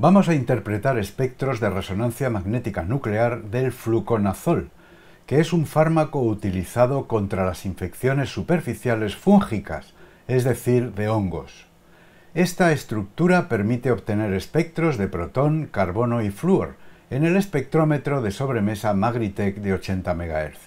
Vamos a interpretar espectros de resonancia magnética nuclear del fluconazol, que es un fármaco utilizado contra las infecciones superficiales fúngicas, es decir, de hongos. Esta estructura permite obtener espectros de protón, carbono y flúor en el espectrómetro de sobremesa Magritech de 80 MHz.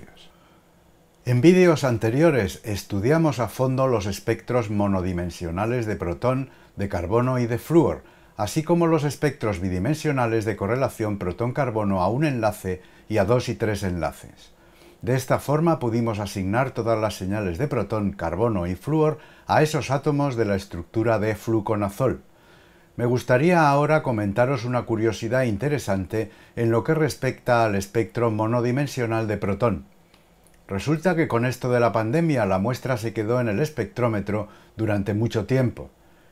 En vídeos anteriores estudiamos a fondo los espectros monodimensionales de protón, de carbono y de flúor, así como los espectros bidimensionales de correlación protón-carbono a un enlace y a dos y tres enlaces. De esta forma pudimos asignar todas las señales de protón, carbono y flúor a esos átomos de la estructura de fluconazol. Me gustaría ahora comentaros una curiosidad interesante en lo que respecta al espectro monodimensional de protón. Resulta que con esto de la pandemia la muestra se quedó en el espectrómetro durante mucho tiempo.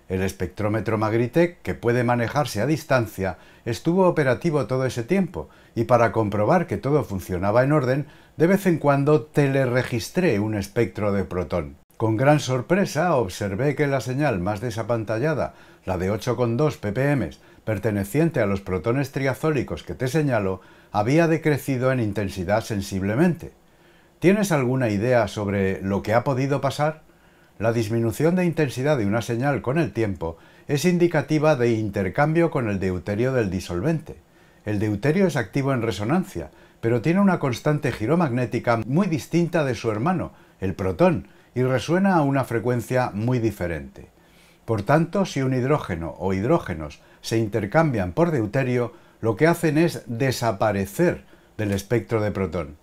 El espectrómetro Magritte, que puede manejarse a distancia, estuvo operativo todo ese tiempo y para comprobar que todo funcionaba en orden, de vez en cuando teleregistré un espectro de protón. Con gran sorpresa observé que la señal más desapantallada, la de 8,2 ppm, perteneciente a los protones triazólicos que te señalo, había decrecido en intensidad sensiblemente. ¿Tienes alguna idea sobre lo que ha podido pasar? La disminución de intensidad de una señal con el tiempo es indicativa de intercambio con el deuterio del disolvente. El deuterio es activo en resonancia, pero tiene una constante giromagnética muy distinta de su hermano, el protón, y resuena a una frecuencia muy diferente. Por tanto, si un hidrógeno o hidrógenos se intercambian por deuterio, lo que hacen es desaparecer del espectro de protón.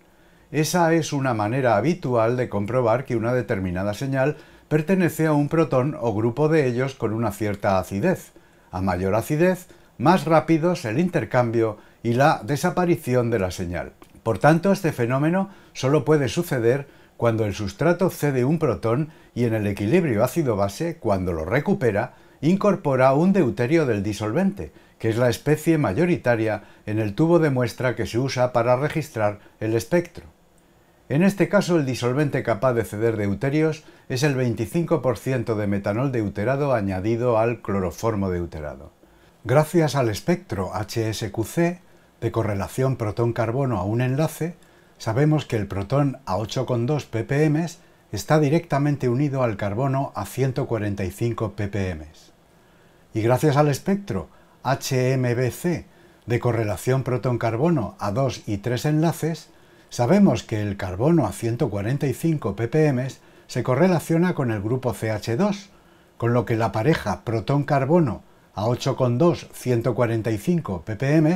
Esa es una manera habitual de comprobar que una determinada señal pertenece a un protón o grupo de ellos con una cierta acidez. A mayor acidez, más rápido es el intercambio y la desaparición de la señal. Por tanto, este fenómeno solo puede suceder cuando el sustrato cede un protón y en el equilibrio ácido-base, cuando lo recupera, incorpora un deuterio del disolvente, que es la especie mayoritaria en el tubo de muestra que se usa para registrar el espectro. En este caso, el disolvente capaz de ceder deuterios es el 25% de metanol deuterado añadido al cloroformo deuterado. Gracias al espectro HSQC de correlación protón-carbono a un enlace, sabemos que el protón a 8,2 ppm está directamente unido al carbono a 145 ppm. Y gracias al espectro HMBC de correlación protón-carbono a 2 y 3 enlaces, Sabemos que el carbono a 145 ppm se correlaciona con el grupo CH2, con lo que la pareja protón-carbono a 8,2-145 ppm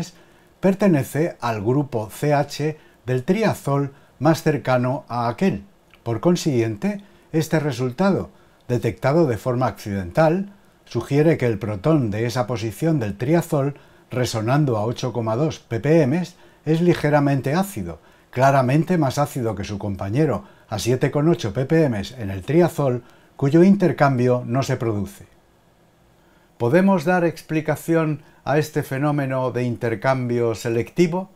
pertenece al grupo CH del triazol más cercano a aquel. Por consiguiente, este resultado, detectado de forma accidental, sugiere que el protón de esa posición del triazol, resonando a 8,2 ppm, es ligeramente ácido, claramente más ácido que su compañero, a 7,8 ppm en el triazol, cuyo intercambio no se produce. ¿Podemos dar explicación a este fenómeno de intercambio selectivo?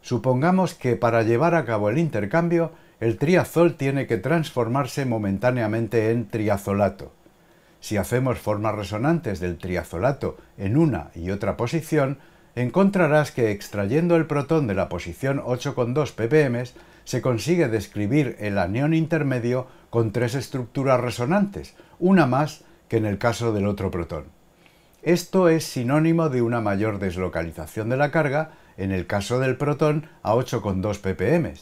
Supongamos que para llevar a cabo el intercambio, el triazol tiene que transformarse momentáneamente en triazolato. Si hacemos formas resonantes del triazolato en una y otra posición, encontrarás que extrayendo el protón de la posición 8,2 ppm se consigue describir el anión intermedio con tres estructuras resonantes, una más que en el caso del otro protón. Esto es sinónimo de una mayor deslocalización de la carga en el caso del protón a 8,2 ppm,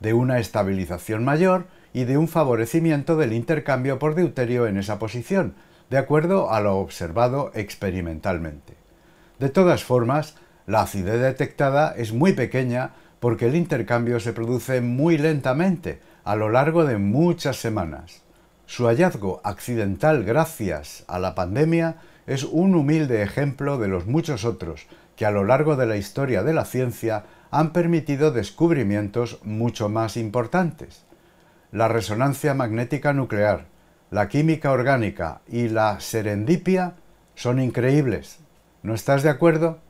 de una estabilización mayor y de un favorecimiento del intercambio por deuterio en esa posición, de acuerdo a lo observado experimentalmente. De todas formas, la acidez detectada es muy pequeña porque el intercambio se produce muy lentamente, a lo largo de muchas semanas. Su hallazgo accidental gracias a la pandemia es un humilde ejemplo de los muchos otros que a lo largo de la historia de la ciencia han permitido descubrimientos mucho más importantes. La resonancia magnética nuclear, la química orgánica y la serendipia son increíbles, ¿No estás de acuerdo?